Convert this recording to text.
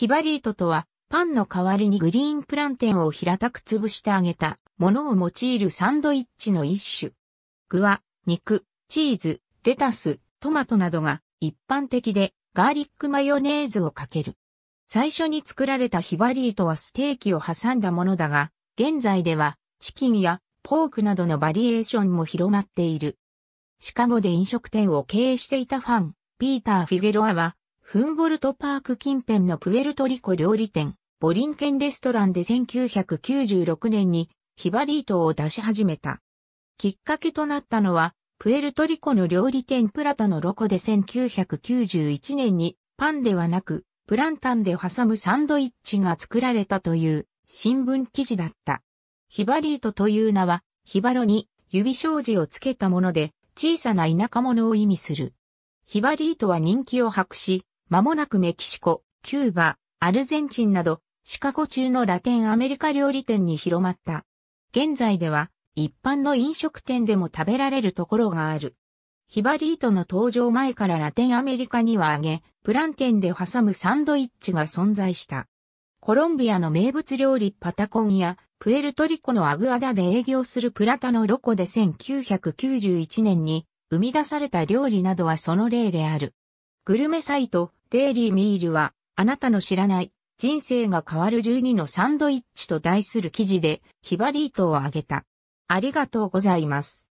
ヒバリートとは、パンの代わりにグリーンプランテンを平たく潰して揚げたものを用いるサンドイッチの一種。具は、肉、チーズ、レタス、トマトなどが一般的で、ガーリックマヨネーズをかける。最初に作られたヒバリートはステーキを挟んだものだが、現在ではチキンやポークなどのバリエーションも広まっている。シカゴで飲食店を経営していたファン、ピーター・フィゲロアは、フンボルトパーク近辺のプエルトリコ料理店、ボリンケンレストランで1996年にヒバリートを出し始めた。きっかけとなったのは、プエルトリコの料理店プラタのロコで1991年にパンではなくプランタンで挟むサンドイッチが作られたという新聞記事だった。ヒバリートという名はヒバロに指障子をつけたもので小さな田舎者を意味する。ヒバリートは人気を博し、間もなくメキシコ、キューバ、アルゼンチンなど、シカゴ中のラテンアメリカ料理店に広まった。現在では、一般の飲食店でも食べられるところがある。ヒバリートの登場前からラテンアメリカには揚げ、プランテンで挟むサンドイッチが存在した。コロンビアの名物料理パタコンや、プエルトリコのアグアダで営業するプラタのロコで1991年に生み出された料理などはその例である。グルメサイト、デイリーミールは、あなたの知らない人生が変わる12のサンドイッチと題する記事で、ヒバリートを挙げた。ありがとうございます。